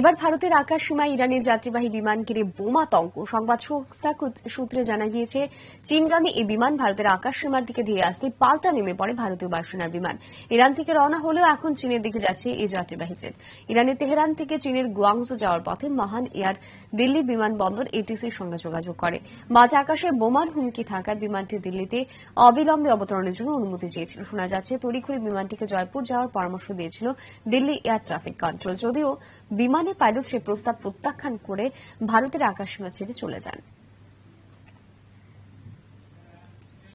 এবার ভারতের আকাশ সীমায় ইরানের যাত্রীবাহী বিমান ঘিরে বোমাতঙ্ক সংবাদ সংস্থা সূত্রে জানা গিয়েছে চীনগামী এই বিমান ভারতের আকাশ সীমার দিকে ধেয়ে আসতে পাল্টা নেমে পড়ে ভারতীয় বাসুনার বিমান ইরান থেকে রওনা হলেও এখন চীনের দিকে যাচ্ছে এই যাত্রীবাহী জেট ইরানের তেহরান থেকে চীনের গুয়াংজো যাওয়ার পথে মাহান এয়ার দিল্লি বিমানবন্দর এটিসির সঙ্গে যোগাযোগ করে মাঝ আকাশে বোমার হুমকি থাকায় বিমানটি দিল্লিতে অবিলম্বে অবতরণের জন্য অনুমতি চেয়েছিল শোনা যাচ্ছে তড়িঘড়ি বিমানটিকে জয়পুর যাওয়ার পরামর্শ দিয়েছিল দিল্লি এয়ার ট্রাফিক কন্ট্রোল যদিও বিমান বিমানে পাইলট সেই প্রস্তাব প্রত্যাখ্যান করে ভারতের আকাশসীমা ছেড়ে চলে যান